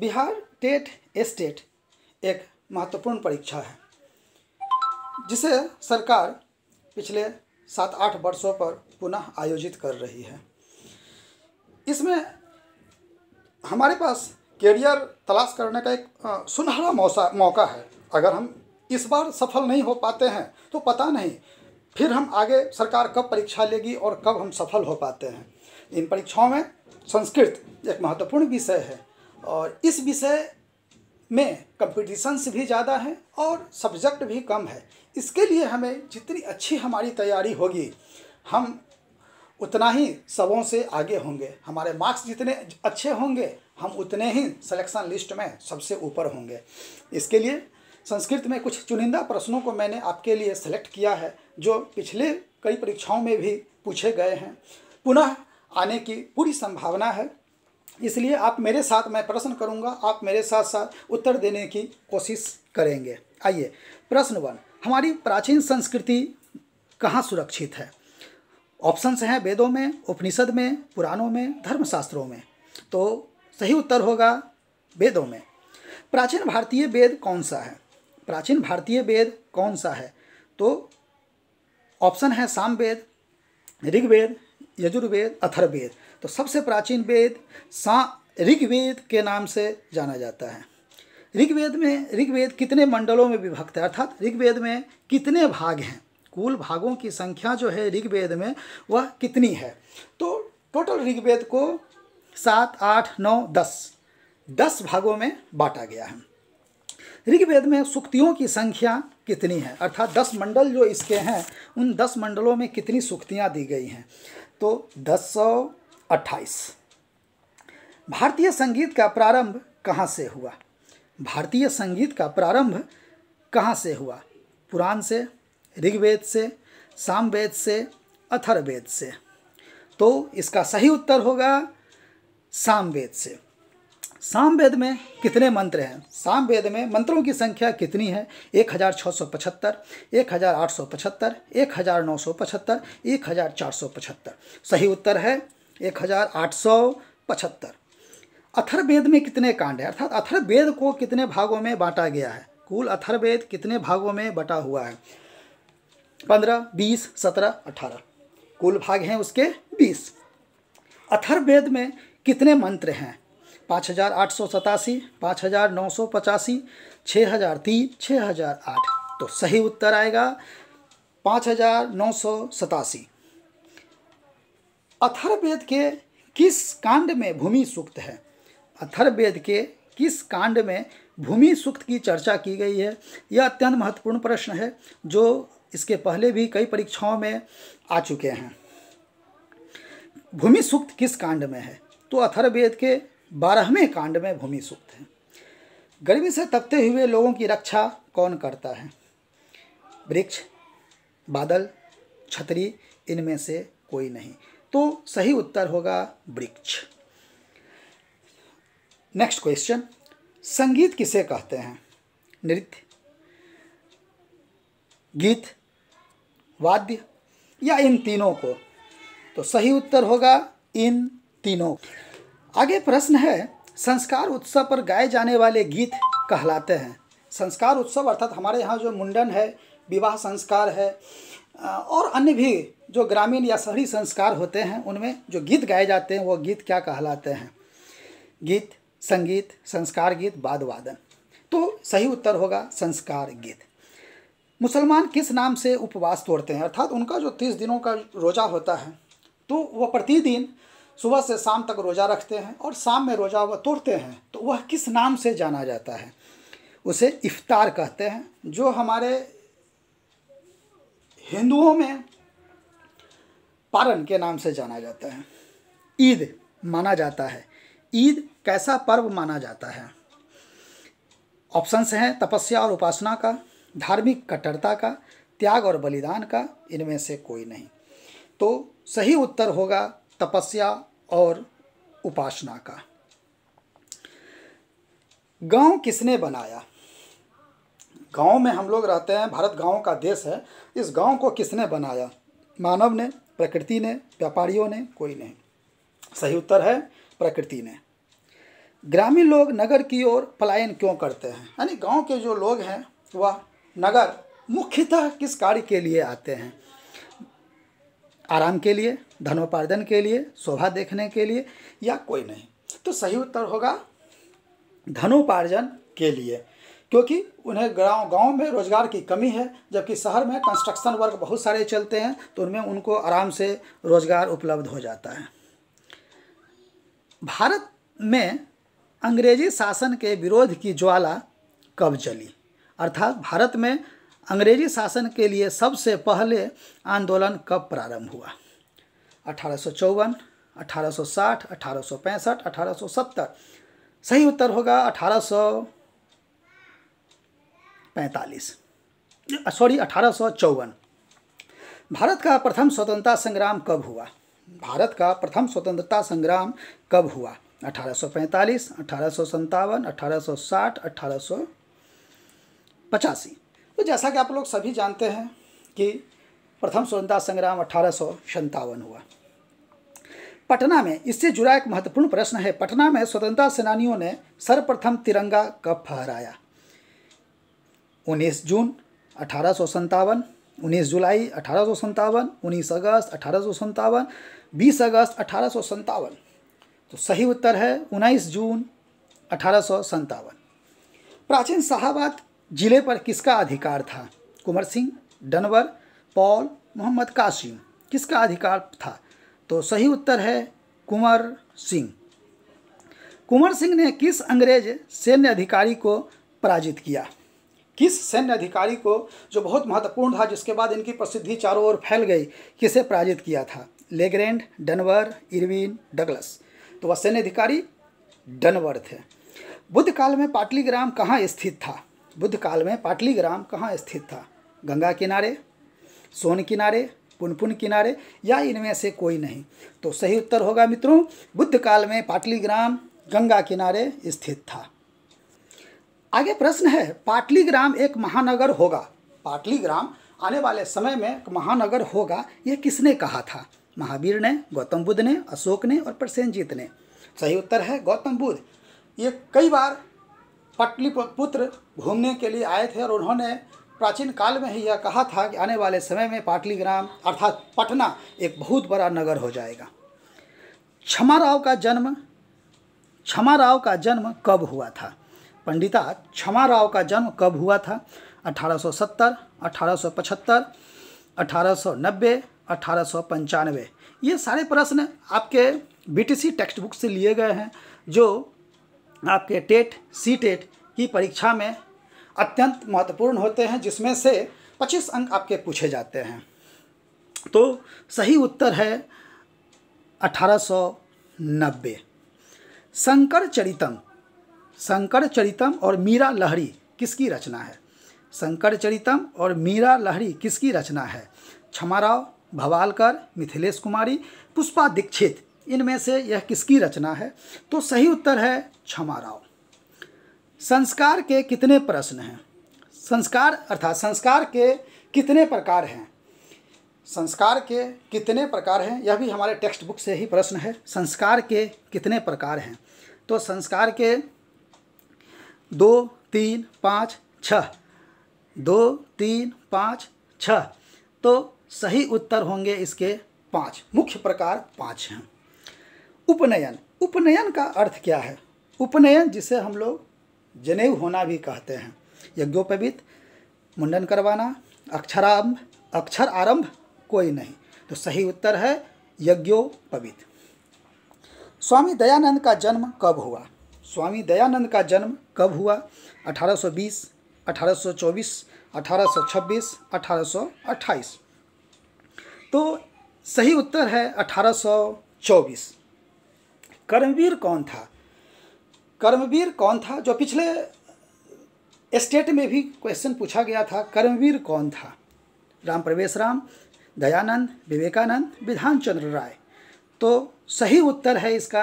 Bihar TET state एक महत्वपूर्ण परीक्षा है जिसे सरकार पिछले सात आठ वर्षों पर पुनः आयोजित कर रही है इसमें हमारे पास कैरियर तलाश करने का एक सुनहरा मौसा मौका है अगर हम इस बार सफल नहीं हो पाते हैं तो पता नहीं फिर हम आगे सरकार कब परीक्षा लेगी और कब हम सफल हो पाते हैं इन परीक्षाओं में संस्कृत एक महत्वपूर्ण विषय है और इस विषय में कंपटीशन्स भी ज़्यादा हैं और सब्जेक्ट भी कम है इसके लिए हमें जितनी अच्छी हमारी तैयारी होगी हम उतना ही सबों से आगे होंगे हमारे मार्क्स जितने अच्छे होंगे हम उतने ही सिलेक्शन लिस्ट में सबसे ऊपर होंगे इसके लिए संस्कृत में कुछ चुनिंदा प्रश्नों को मैंने आपके लिए सेलेक्ट किया है जो पिछले कई परीक्षाओं में भी पूछे गए हैं पुनः आने की पूरी संभावना है इसलिए आप मेरे साथ मैं प्रश्न करूँगा आप मेरे साथ साथ उत्तर देने की कोशिश करेंगे आइए प्रश्न वन हमारी प्राचीन संस्कृति कहाँ सुरक्षित है ऑप्शंस हैं वेदों में उपनिषद में पुराणों में धर्मशास्त्रों में तो सही उत्तर होगा वेदों में प्राचीन भारतीय वेद कौन सा है प्राचीन भारतीय वेद कौन सा है तो ऑप्शन है सामवेद ऋग्वेद यजुर्वेद अथर्वेद तो सबसे प्राचीन वेद सा ऋग्वेद के नाम से जाना जाता है ऋग्वेद में ऋग्वेद कितने मंडलों में विभक्त है अर्थात ऋग्वेद में कितने भाग हैं कुल भागों की संख्या जो है ऋग्वेद में वह कितनी है तो टोटल ऋग्वेद को सात आठ नौ दस दस भागों में बांटा गया है ऋग्वेद में सुक्तियों की संख्या कितनी है अर्थात दस मंडल जो इसके हैं उन दस मंडलों में कितनी सुक्तियाँ दी गई हैं तो दस सौ भारतीय संगीत का प्रारंभ कहाँ से हुआ भारतीय संगीत का प्रारंभ कहाँ से हुआ पुराण से ऋग्वेद से सामवेद से अथर्वेद से तो इसका सही उत्तर होगा सामवेद से सामवेद में कितने मंत्र हैं सामवेद में मंत्रों की संख्या कितनी है एक हज़ार छः सौ पचहत्तर एक हज़ार आठ सौ पचहत्तर एक हज़ार नौ सौ पचहत्तर एक हज़ार चार सौ पचहत्तर सही उत्तर है एक हज़ार आठ सौ पचहत्तर अथर्वेद में कितने कांड है अर्थात अथर्वेद को कितने भागों में बांटा गया है कुल अथर्वेद कितने भागों में बटा हुआ है पंद्रह बीस सत्रह अठारह कुल भाग हैं उसके बीस अथर्वेद में कितने मंत्र हैं पाँच हज़ार आठ सौ सतासी पाँच हज़ार नौ सौ पचासी छः हज़ार तीन छः हज़ार आठ तो सही उत्तर आएगा पाँच हज़ार नौ सौ सतासी अथर्वेद के किस कांड में भूमि सूक्त है अथर्वेद के किस कांड में भूमि सूक्त की चर्चा की गई है यह अत्यंत महत्वपूर्ण प्रश्न है जो इसके पहले भी कई परीक्षाओं में आ चुके हैं भूमि सूक्त किस कांड में है तो अथर्वेद के बारहवें कांड में भूमि सूक्त है गर्मी से तपते हुए लोगों की रक्षा कौन करता है वृक्ष बादल छतरी इनमें से कोई नहीं तो सही उत्तर होगा वृक्ष नेक्स्ट क्वेश्चन संगीत किसे कहते हैं नृत्य गीत वाद्य या इन तीनों को तो सही उत्तर होगा इन तीनों आगे प्रश्न है संस्कार उत्सव पर गाए जाने वाले गीत कहलाते हैं संस्कार उत्सव अर्थात हमारे यहाँ जो मुंडन है विवाह संस्कार है और अन्य भी जो ग्रामीण या शहरी संस्कार होते हैं उनमें जो गीत गाए जाते हैं वो गीत क्या कहलाते हैं गीत संगीत संस्कार गीत वाद वादन तो सही उत्तर होगा संस्कार गीत मुसलमान किस नाम से उपवास तोड़ते हैं अर्थात उनका जो तीस दिनों का रोज़ा होता है तो वह प्रतिदिन सुबह से शाम तक रोज़ा रखते हैं और शाम में रोज़ा वह तोड़ते हैं तो वह किस नाम से जाना जाता है उसे इफ्तार कहते हैं जो हमारे हिंदुओं में पारन के नाम से जाना जाता है ईद माना जाता है ईद कैसा पर्व माना जाता है ऑप्शंस हैं तपस्या और उपासना का धार्मिक कट्टरता का त्याग और बलिदान का इनमें से कोई नहीं तो सही उत्तर होगा तपस्या और उपासना का गांव किसने बनाया गांव में हम लोग रहते हैं भारत गांव का देश है इस गांव को किसने बनाया मानव ने प्रकृति ने व्यापारियों ने कोई नहीं सही उत्तर है प्रकृति ने ग्रामीण लोग नगर की ओर पलायन क्यों करते हैं यानी गांव के जो लोग हैं वह नगर मुख्यतः किस कार्य के लिए आते हैं आराम के लिए धनोपार्जन के लिए शोभा देखने के लिए या कोई नहीं तो सही उत्तर होगा धनोपार्जन के लिए क्योंकि उन्हें गांव गांव में रोज़गार की कमी है जबकि शहर में कंस्ट्रक्शन वर्क बहुत सारे चलते हैं तो उनमें उनको आराम से रोज़गार उपलब्ध हो जाता है भारत में अंग्रेजी शासन के विरोध की ज्वाला कब जली अर्थात भारत में अंग्रेजी शासन के लिए सबसे पहले आंदोलन कब प्रारंभ हुआ अठारह सौ चौवन अठारह सौ साठ अठारह सौ पैंसठ अठारह सौ सत्तर सही उत्तर होगा अठारह सौ पैंतालीस सॉरी अठारह सौ चौवन भारत का प्रथम स्वतंत्रता संग्राम कब हुआ भारत का प्रथम स्वतंत्रता संग्राम कब हुआ 1845, अठारह सौ सत्तावन अठारह सौ साठ अठारह सौ पचासी तो जैसा कि आप लोग सभी जानते हैं कि प्रथम स्वतंत्रता संग्राम अठारह हुआ पटना में इससे जुड़ा एक महत्वपूर्ण प्रश्न है पटना में स्वतंत्रता सेनानियों ने सर्वप्रथम तिरंगा कब फहराया 19 जून अठारह सौ उन्नीस जुलाई अठारह सौ उन्नीस अगस्त अठारह सौ सत्तावन बीस अगस्त अठारह सौ सत्तावन तो सही उत्तर है उन्नीस जून अठारह सौ प्राचीन शाहबाद जिले पर किसका अधिकार था कुंवर सिंह डनवर पॉल मोहम्मद कासिम किसका अधिकार था तो सही उत्तर है कुंवर सिंह कुंवर सिंह ने किस अंग्रेज सैन्य अधिकारी को पराजित किया किस सैन्य अधिकारी को जो बहुत महत्वपूर्ण था जिसके बाद इनकी प्रसिद्धि चारों ओर फैल गई किसे पराजित किया था लेग्रेंड डनवर इरविन डगलस तो वह सैन्य अधिकारी डनवर थे बुद्ध काल में पाटलीग्राम कहाँ स्थित था बुद्ध काल में पाटली ग्राम कहाँ स्थित था गंगा किनारे सोन किनारे पुनपुन किनारे या इनमें से कोई नहीं तो सही उत्तर होगा मित्रों बुद्ध काल में पाटली ग्राम गंगा किनारे स्थित था आगे प्रश्न है पाटली ग्राम एक महानगर होगा पाटली ग्राम आने वाले समय में एक महानगर होगा यह किसने कहा था महावीर ने गौतम बुद्ध ने अशोक ने और प्रसेंजीत ने सही उत्तर है गौतम बुद्ध ये कई बार पाटलिपुत्र घूमने के लिए आए थे और उन्होंने प्राचीन काल में ही यह कहा था कि आने वाले समय में पाटलीग्राम अर्थात पटना एक बहुत बड़ा नगर हो जाएगा क्षमाराव का जन्म क्षमाराव का जन्म कब हुआ था पंडिता क्षमाराव का जन्म कब हुआ था 1870, 1875, 1890, 1895 ये सारे प्रश्न आपके बीटीसी टेक्स्ट बुक से लिए गए हैं जो आपके टेट सी टेट की परीक्षा में अत्यंत महत्वपूर्ण होते हैं जिसमें से 25 अंक आपके पूछे जाते हैं तो सही उत्तर है 1890 शंकर चरितम शंकर चरितम और मीरा लहरी किसकी रचना है शंकर चरितम और मीरा लहरी किसकी रचना है क्षमाराव भवालकर मिथिलेश कुमारी पुष्पा दीक्षित इनमें से यह किसकी रचना है तो सही उत्तर है क्षमा राव संस्कार के कितने प्रश्न हैं संस्कार अर्थात संस्कार के कितने प्रकार हैं संस्कार के कितने प्रकार हैं यह भी हमारे टेक्स्ट बुक से ही प्रश्न है संस्कार के कितने प्रकार हैं तो संस्कार के दो तीन पाँच छः दो तीन पाँच छः तो सही उत्तर होंगे इसके पाँच मुख्य प्रकार पाँच हैं उपनयन उपनयन का अर्थ क्या है उपनयन जिसे हम लोग जनेऊ होना भी कहते हैं यज्ञोपवीत मुंडन करवाना अक्षरारंभ अक्षर आरंभ कोई नहीं तो सही उत्तर है यज्ञोपवीत स्वामी दयानंद का जन्म कब हुआ स्वामी दयानंद का जन्म कब हुआ 1820, 1824, 1826, 1828 तो सही उत्तर है 1824 कर्मवीर कौन था कर्मवीर कौन था जो पिछले स्टेट में भी क्वेश्चन पूछा गया था कर्मवीर कौन था राम प्रवेश राम दयानंद विवेकानंद विधान चंद्र राय तो सही उत्तर है इसका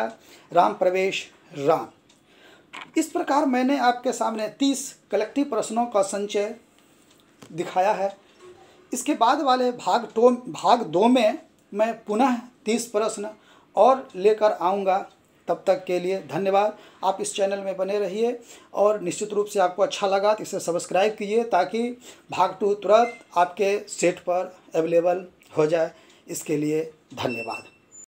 राम प्रवेश राम इस प्रकार मैंने आपके सामने तीस कलेक्टिव प्रश्नों का संचय दिखाया है इसके बाद वाले भाग टो भाग दो में मैं पुनः तीस प्रश्न और लेकर आऊँगा तब तक के लिए धन्यवाद आप इस चैनल में बने रहिए और निश्चित रूप से आपको अच्छा लगा तो इसे सब्सक्राइब कीजिए ताकि भाग टू तुरंत आपके सेट पर अवेलेबल हो जाए इसके लिए धन्यवाद